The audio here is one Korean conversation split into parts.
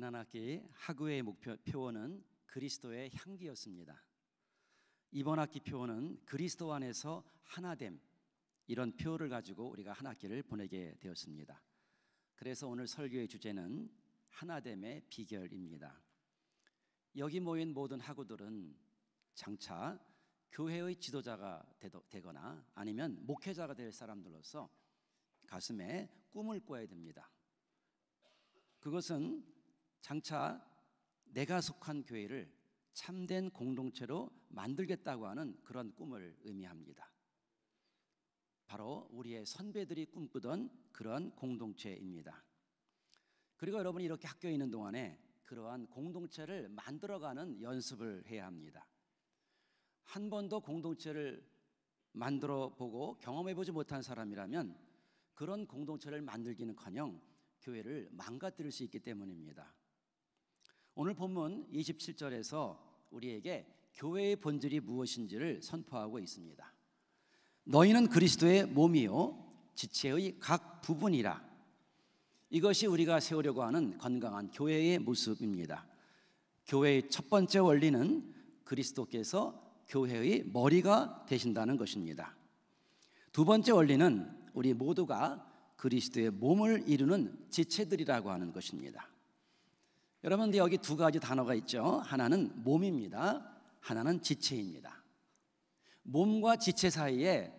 지난 학기 학우의 목표 표어는 그리스도의 향기였습니다. 이번 학기 표어는 그리스도 안에서 하나됨 이런 표어를 가지고 우리가 한 학기를 보내게 되었습니다. 그래서 오늘 설교의 주제는 하나됨의 비결입니다. 여기 모인 모든 학우들은 장차 교회의 지도자가 되거나 아니면 목회자가 될 사람들로서 가슴에 꿈을 꿔야 됩니다. 그것은 장차 내가 속한 교회를 참된 공동체로 만들겠다고 하는 그런 꿈을 의미합니다. 바로 우리의 선배들이 꿈꾸던 그런 공동체입니다. 그리고 여러분이 이렇게 학교에 있는 동안에 그러한 공동체를 만들어가는 연습을 해야 합니다. 한 번도 공동체를 만들어 보고 경험해 보지 못한 사람이라면 그런 공동체를 만들기는커녕 교회를 망가뜨릴 수 있기 때문입니다. 오늘 본문 27절에서 우리에게 교회의 본질이 무엇인지를 선포하고 있습니다. 너희는 그리스도의 몸이요 지체의 각 부분이라. 이것이 우리가 세우려고 하는 건강한 교회의 모습입니다. 교회의 첫 번째 원리는 그리스도께서 교회의 머리가 되신다는 것입니다. 두 번째 원리는 우리 모두가 그리스도의 몸을 이루는 지체들이라고 하는 것입니다. 여러분 근 여기 두 가지 단어가 있죠. 하나는 몸입니다. 하나는 지체입니다. 몸과 지체 사이에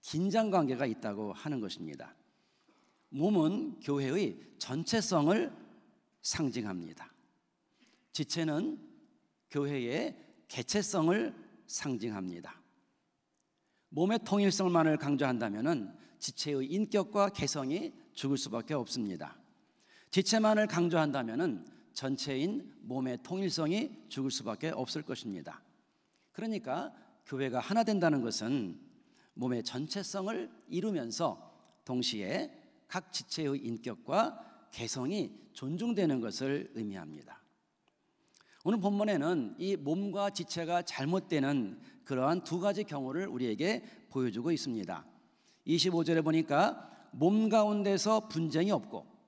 긴장 관계가 있다고 하는 것입니다. 몸은 교회의 전체성을 상징합니다. 지체는 교회의 개체성을 상징합니다. 몸의 통일성만을 강조한다면 지체의 인격과 개성이 죽을 수밖에 없습니다. 지체만을 강조한다면 전체인 몸의 통일성이 죽을 수밖에 없을 것입니다. 그러니까 교회가 하나 된다는 것은 몸의 전체성을 이루면서 동시에 각 지체의 인격과 개성이 존중되는 것을 의미합니다. 오늘 본문에는 이 몸과 지체가 잘못되는 그러한 두 가지 경우를 우리에게 보여주고 있습니다. 25절에 보니까 몸 가운데서 분쟁이 없고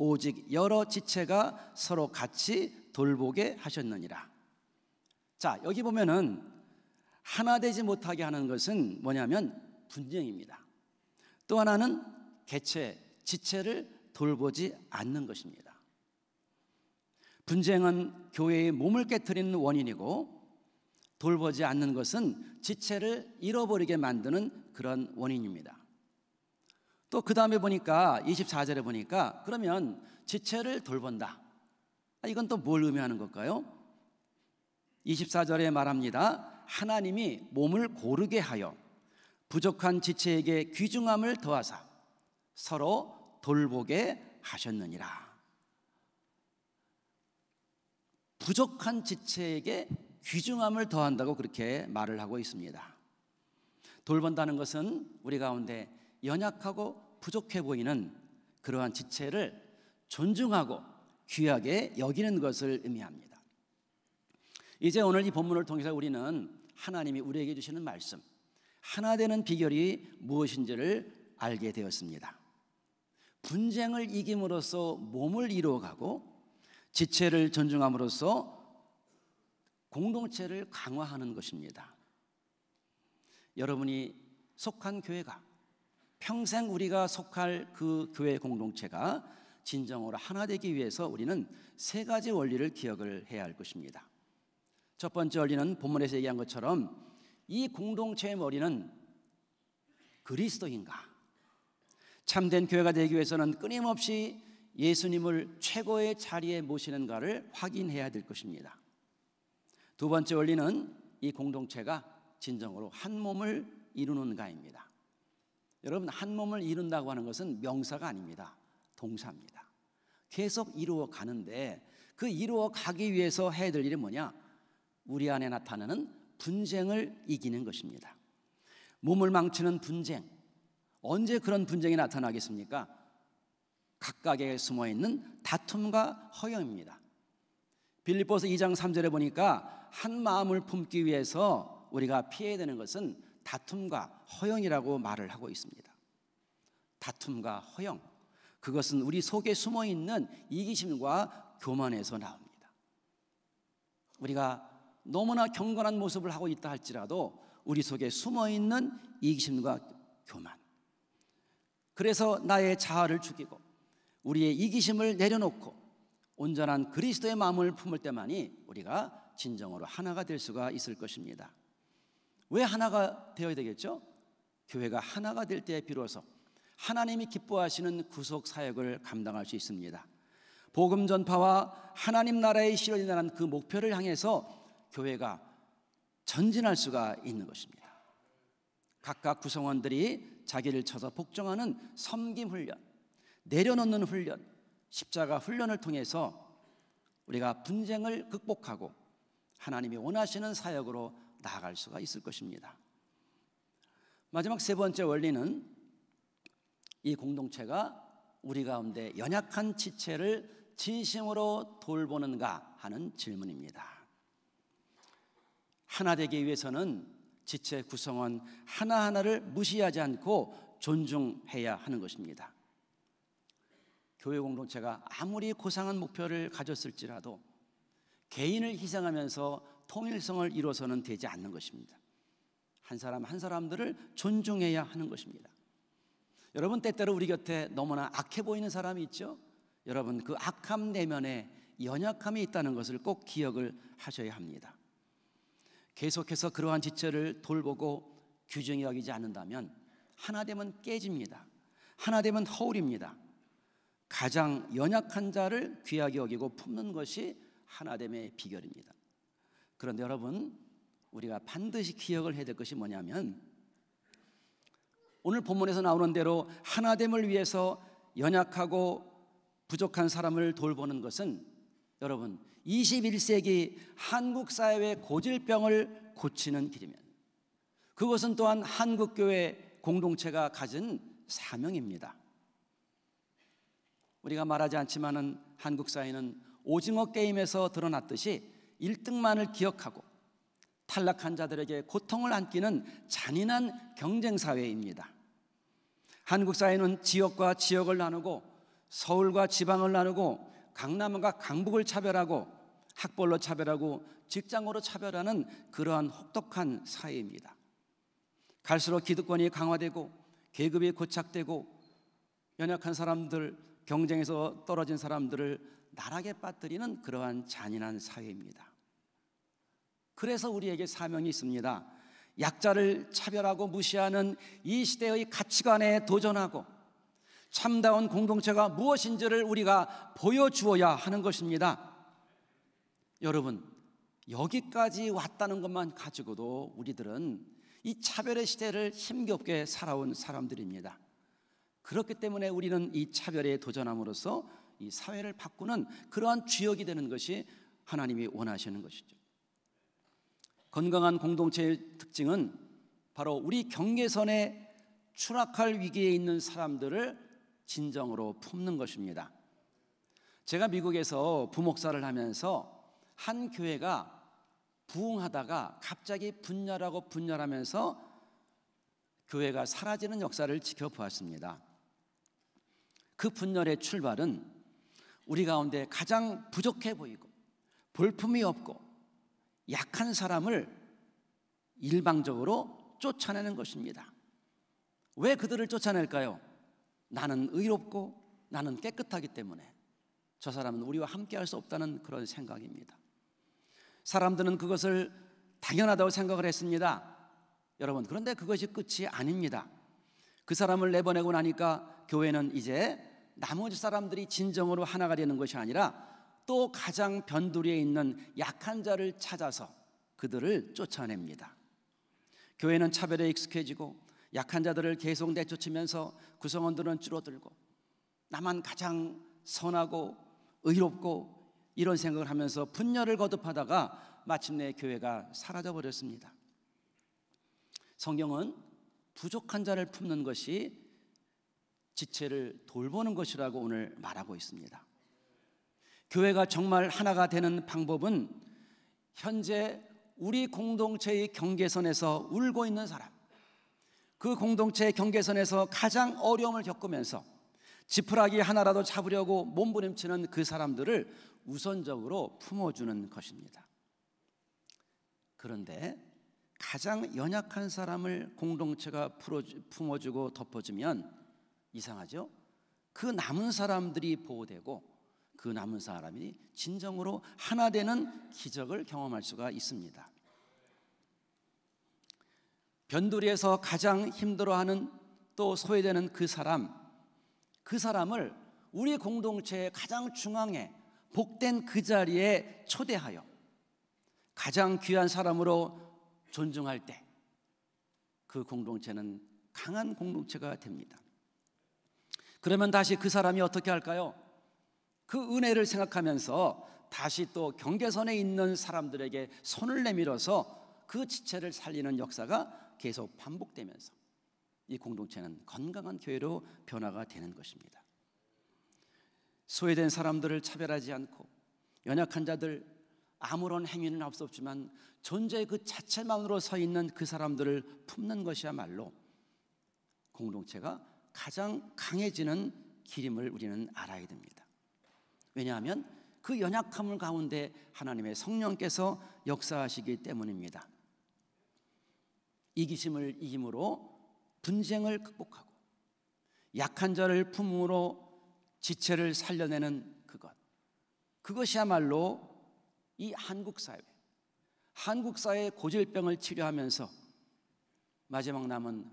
오직 여러 지체가 서로 같이 돌보게 하셨느니라. 자, 여기 보면은 하나 되지 못하게 하는 것은 뭐냐면 분쟁입니다. 또 하나는 개체, 지체를 돌보지 않는 것입니다. 분쟁은 교회의 몸을 깨뜨리는 원인이고 돌보지 않는 것은 지체를 잃어버리게 만드는 그런 원인입니다. 또그 다음에 보니까 24절에 보니까 그러면 지체를 돌본다. 아, 이건 또 뭘 의미하는 걸까요? 24절에 말합니다. 하나님이 몸을 고르게 하여 부족한 지체에게 귀중함을 더하사 서로 돌보게 하셨느니라. 부족한 지체에게 귀중함을 더한다고 그렇게 말을 하고 있습니다. 돌본다는 것은 우리 가운데 연약하고 부족해 보이는 그러한 지체를 존중하고 귀하게 여기는 것을 의미합니다. 이제 오늘 이 본문을 통해서 우리는 하나님이 우리에게 주시는 말씀, 하나 되는 비결이 무엇인지를 알게 되었습니다. 분쟁을 이김으로써 몸을 이루어가고 지체를 존중함으로써 공동체를 강화하는 것입니다. 여러분이 속한 교회가 평생 우리가 속할 그 교회 공동체가 진정으로 하나 되기 위해서 우리는 세 가지 원리를 기억을 해야 할 것입니다. 첫 번째 원리는 본문에서 얘기한 것처럼 이 공동체의 머리는 그리스도인가? 참된 교회가 되기 위해서는 끊임없이 예수님을 최고의 자리에 모시는가를 확인해야 될 것입니다. 두 번째 원리는 이 공동체가 진정으로 한 몸을 이루는가입니다. 여러분 한 몸을 이룬다고 하는 것은 명사가 아닙니다. 동사입니다. 계속 이루어 가는데 그 이루어 가기 위해서 해야 될 일이 뭐냐? 우리 안에 나타나는 분쟁을 이기는 것입니다. 몸을 망치는 분쟁. 언제 그런 분쟁이 나타나겠습니까? 각각에 숨어 있는 다툼과 허영입니다. 빌립보서 2장 3절에 보니까 한 마음을 품기 위해서 우리가 피해야 되는 것은 다툼과 허영이라고 말을 하고 있습니다. 다툼과 허영. 그것은 우리 속에 숨어 있는 이기심과 교만에서 나옵니다. 우리가 너무나 경건한 모습을 하고 있다 할지라도 우리 속에 숨어 있는 이기심과 교만. 그래서 나의 자아를 죽이고 우리의 이기심을 내려놓고 온전한 그리스도의 마음을 품을 때만이 우리가 진정으로 하나가 될 수가 있을 것입니다. 왜 하나가 되어야 되겠죠? 교회가 하나가 될 때에 비로소 하나님이 기뻐하시는 구속 사역을 감당할 수 있습니다. 복음 전파와 하나님 나라의 실현이라는 그 목표를 향해서 교회가 전진할 수가 있는 것입니다. 각각 구성원들이 자기를 쳐서 복종하는 섬김 훈련, 내려놓는 훈련, 십자가 훈련을 통해서 우리가 분쟁을 극복하고 하나님이 원하시는 사역으로 나아갈 수가 있을 것입니다. 마지막 세 번째 원리는 이 공동체가 우리 가운데 연약한 지체를 진심으로 돌보는가 하는 질문입니다. 하나 되기 위해서는 지체 구성원 하나하나를 무시하지 않고 존중해야 하는 것입니다. 교회 공동체가 아무리 고상한 목표를 가졌을지라도 개인을 희생하면서 통일성을 이뤄서는 되지 않는 것입니다. 한 사람 한 사람들을 존중해야 하는 것입니다. 여러분 때때로 우리 곁에 너무나 악해 보이는 사람이 있죠. 여러분 그 악함 내면에 연약함이 있다는 것을 꼭 기억을 하셔야 합니다. 계속해서 그러한 지체를 돌보고 규정이 여기지 않는다면 하나 되면 깨집니다. 하나 되면 허울입니다. 가장 연약한 자를 귀하게 여기고 품는 것이 하나됨의 비결입니다. 그런데 여러분, 우리가 반드시 기억을 해야 될 것이 뭐냐면 오늘 본문에서 나오는 대로 하나됨을 위해서 연약하고 부족한 사람을 돌보는 것은 여러분 21세기 한국 사회의 고질병을 고치는 길이면 그것은 또한 한국 교회 공동체가 가진 사명입니다. 우리가 말하지 않지만은 한국 사회는 오징어 게임에서 드러났듯이 1등만을 기억하고 탈락한 자들에게 고통을 안기는 잔인한 경쟁 사회입니다. 한국 사회는 지역과 지역을 나누고 서울과 지방을 나누고 강남과 강북을 차별하고 학벌로 차별하고 직장으로 차별하는 그러한 혹독한 사회입니다. 갈수록 기득권이 강화되고 계급이 고착되고 연약한 사람들 경쟁에서 떨어진 사람들을 나락에 빠뜨리는 그러한 잔인한 사회입니다. 그래서 우리에게 사명이 있습니다. 약자를 차별하고 무시하는 이 시대의 가치관에 도전하고 참다운 공동체가 무엇인지를 우리가 보여주어야 하는 것입니다. 여러분, 여기까지 왔다는 것만 가지고도 우리들은 이 차별의 시대를 힘겹게 살아온 사람들입니다. 그렇기 때문에 우리는 이 차별에 도전함으로써 이 사회를 바꾸는 그러한 주역이 되는 것이 하나님이 원하시는 것이죠. 건강한 공동체의 특징은 바로 우리 경계선에 추락할 위기에 있는 사람들을 진정으로 품는 것입니다. 제가 미국에서 부목사를 하면서 한 교회가 부흥하다가 갑자기 분열하고 분열하면서 교회가 사라지는 역사를 지켜보았습니다. 그 분열의 출발은 우리 가운데 가장 부족해 보이고 볼품이 없고 약한 사람을 일방적으로 쫓아내는 것입니다. 왜 그들을 쫓아낼까요? 나는 의롭고 나는 깨끗하기 때문에 저 사람은 우리와 함께 할 수 없다는 그런 생각입니다. 사람들은 그것을 당연하다고 생각을 했습니다. 여러분, 그런데 그것이 끝이 아닙니다. 그 사람을 내보내고 나니까 교회는 이제 나머지 사람들이 진정으로 하나가 되는 것이 아니라 또 가장 변두리에 있는 약한 자를 찾아서 그들을 쫓아냅니다. 교회는 차별에 익숙해지고 약한 자들을 계속 내쫓으면서 구성원들은 줄어들고 나만 가장 선하고 의롭고 이런 생각을 하면서 분열을 거듭하다가 마침내 교회가 사라져 버렸습니다. 성경은 부족한 자를 품는 것이 지체를 돌보는 것이라고 오늘 말하고 있습니다. 교회가 정말 하나가 되는 방법은 현재 우리 공동체의 경계선에서 울고 있는 사람, 그 공동체의 경계선에서 가장 어려움을 겪으면서 지푸라기 하나라도 잡으려고 몸부림치는 그 사람들을 우선적으로 품어주는 것입니다. 그런데 가장 연약한 사람을 공동체가 품어주고 덮어주면 이상하죠? 그 남은 사람들이 보호되고 그 남은 사람이 진정으로 하나 되는 기적을 경험할 수가 있습니다. 변두리에서 가장 힘들어하는 또 소외되는 그 사람, 그 사람을 우리 공동체의 가장 중앙에 복된 그 자리에 초대하여 가장 귀한 사람으로 존중할 때 그 공동체는 강한 공동체가 됩니다. 그러면 다시 그 사람이 어떻게 할까요? 그 은혜를 생각하면서 다시 또 경계선에 있는 사람들에게 손을 내밀어서 그 지체를 살리는 역사가 계속 반복되면서 이 공동체는 건강한 교회로 변화가 되는 것입니다. 소외된 사람들을 차별하지 않고 연약한 자들 아무런 행위는 할수 없지만 존재의 그 자체만으로 서 있는 그 사람들을 품는 것이야말로 공동체가 가장 강해지는 길임을 우리는 알아야 됩니다. 왜냐하면 그 연약함을 가운데 하나님의 성령께서 역사하시기 때문입니다. 이기심을 이김으로 분쟁을 극복하고 약한 자를 품으로 지체를 살려내는 그것. 그것이야말로 이 한국 사회, 한국 사회의 고질병을 치료하면서 마지막 남은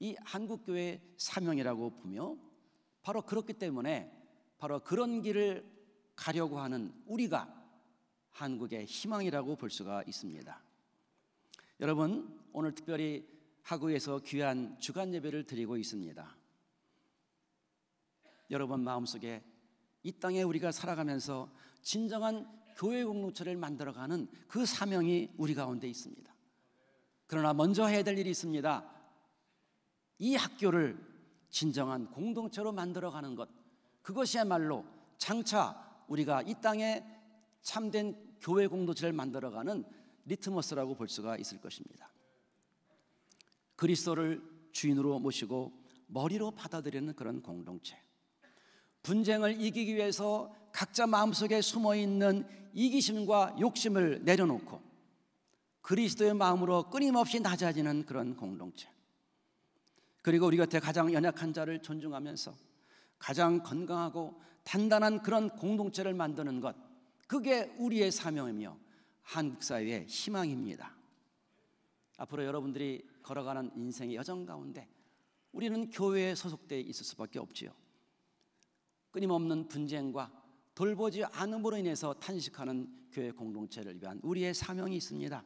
이 한국 교회의 사명이라고 보며 바로 그렇기 때문에 바로 그런 길을 가려고 하는 우리가 한국의 희망이라고 볼 수가 있습니다. 여러분, 오늘 특별히 하구에서 귀한 주간 예배를 드리고 있습니다. 여러분 마음속에 이 땅에 우리가 살아가면서 진정한 교회 공동체를 만들어가는 그 사명이 우리 가운데 있습니다. 그러나 먼저 해야 될 일이 있습니다. 이 학교를 진정한 공동체로 만들어가는 것, 그것이야말로 장차 우리가 이 땅에 참된 교회 공동체를 만들어가는 리트머스라고 볼 수가 있을 것입니다. 그리스도를 주인으로 모시고 머리로 받아들이는 그런 공동체. 분쟁을 이기기 위해서 각자 마음속에 숨어 있는 이기심과 욕심을 내려놓고 그리스도의 마음으로 끊임없이 낮아지는 그런 공동체. 그리고 우리 곁에 가장 연약한 자를 존중하면서 가장 건강하고 단단한 그런 공동체를 만드는 것 그게 우리의 사명이며 한국 사회의 희망입니다. 앞으로 여러분들이 걸어가는 인생의 여정 가운데 우리는 교회에 소속돼 있을 수밖에 없지요. 끊임없는 분쟁과 돌보지 않음으로 인해서 탄식하는 교회 공동체를 위한 우리의 사명이 있습니다.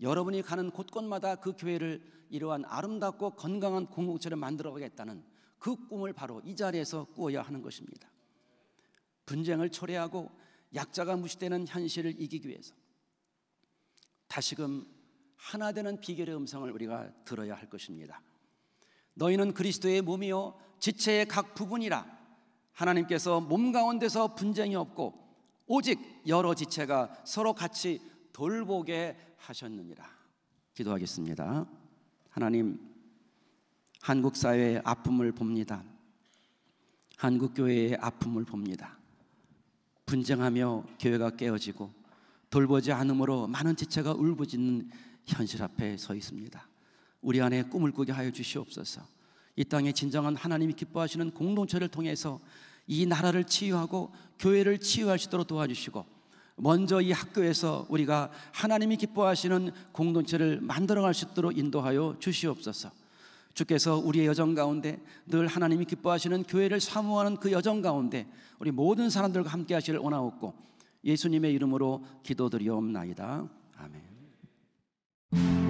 여러분이 가는 곳곳마다 그 교회를 이러한 아름답고 건강한 공동체를 만들어 가겠다는 그 꿈을 바로 이 자리에서 꾸어야 하는 것입니다. 분쟁을 초래하고 약자가 무시되는 현실을 이기기 위해서 다시금 하나 되는 비결의 음성을 우리가 들어야 할 것입니다. 너희는 그리스도의 몸이요 지체의 각 부분이라 하나님께서 몸 가운데서 분쟁이 없고 오직 여러 지체가 서로 같이 돌보게 하셨느니라. 기도하겠습니다. 하나님 한국 사회의 아픔을 봅니다. 한국 교회의 아픔을 봅니다. 분쟁하며 교회가 깨어지고 돌보지 않음으로 많은 지체가 울부짖는 현실 앞에 서 있습니다. 우리 안에 꿈을 꾸게 하여 주시옵소서. 이 땅에 진정한 하나님이 기뻐하시는 공동체를 통해서 이 나라를 치유하고 교회를 치유할 수 있도록 도와주시고 먼저 이 학교에서 우리가 하나님이 기뻐하시는 공동체를 만들어 갈 수 있도록 인도하여 주시옵소서. 주께서 우리의 여정 가운데 늘 하나님이 기뻐하시는 교회를 사모하는 그 여정 가운데 우리 모든 사람들과 함께 하시를 원하옵고 예수님의 이름으로 기도드리옵나이다. 아멘.